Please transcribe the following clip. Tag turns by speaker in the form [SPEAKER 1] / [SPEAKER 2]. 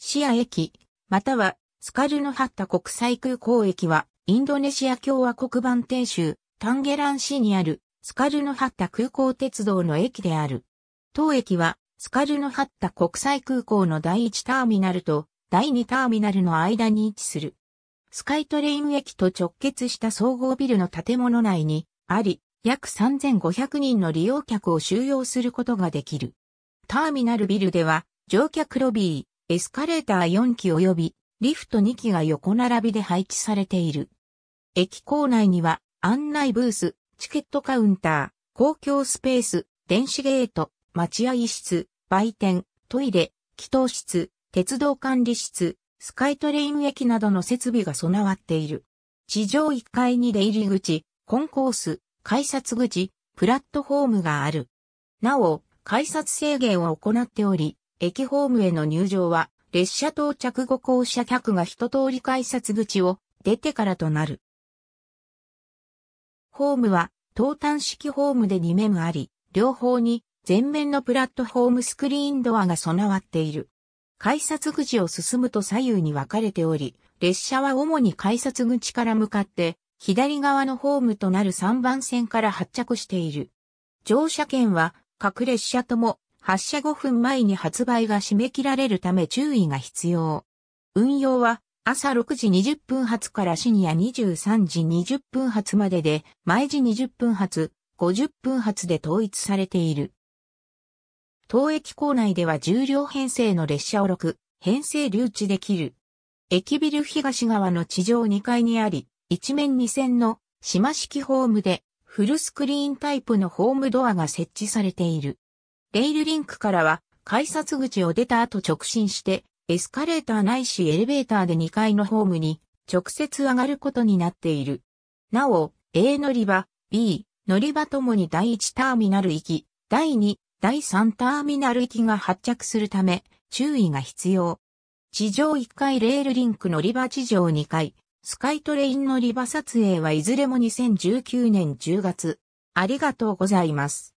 [SPEAKER 1] シア駅、またはスカルノハッタ国際空港駅は、インドネシア共和国バンテ州、タンゲラン市にある、スカルノハッタ空港鉄道の駅である。当駅は、スカルノハッタ国際空港の第1ターミナルと第2ターミナルの間に位置する。スカイトレイン駅と直結した総合ビルの建物内にあり、約3500人の利用客を収容することができる。ターミナルビルでは、乗客ロビー、エスカレーター4基及びリフト2基が横並びで配置されている。駅構内には案内ブース、チケットカウンター、公共スペース、電子ゲート、待合室、売店、トイレ、祈祷室、鉄道管理室、スカイトレイン駅などの設備が備わっている。地上1階に出入り口、コンコース、改札口、プラットフォームがある。なお、改札制限を行っており、駅ホームへの入場は、列車到着後降車客が一通り改札口を出てからとなる。ホームは、東端式ホームで2面あり、両方に前面のプラットホームスクリーンドアが備わっている。改札口を進むと左右に分かれており、列車は主に改札口から向かって、左側のホームとなる3番線から発着している。乗車券は各列車とも発射5分前に発売が締め切られるため注意が必要。運用は朝6時20分発から深夜23時20分発までで、毎時20分発、50分発で統一されている。当駅構内では重量編成の列車を6、編成留置できる。駅ビル東側の地上2階にあり、一面2線の島式ホームでフルスクリーンタイプのホームドアが設置されている。レイルリンクからは、改札口を出た後直進して、エスカレーターないしエレベーターで2階のホームに直接上がることになっている。なお、A 乗り場、B 乗り場ともに第1ターミナル行き、第2、第3ターミナル行きが発着するため、注意が必要。地上1階レールリンク乗り場地上2階、スカイトレイン乗り場撮影はいずれも2019年10月。ありがとうございます。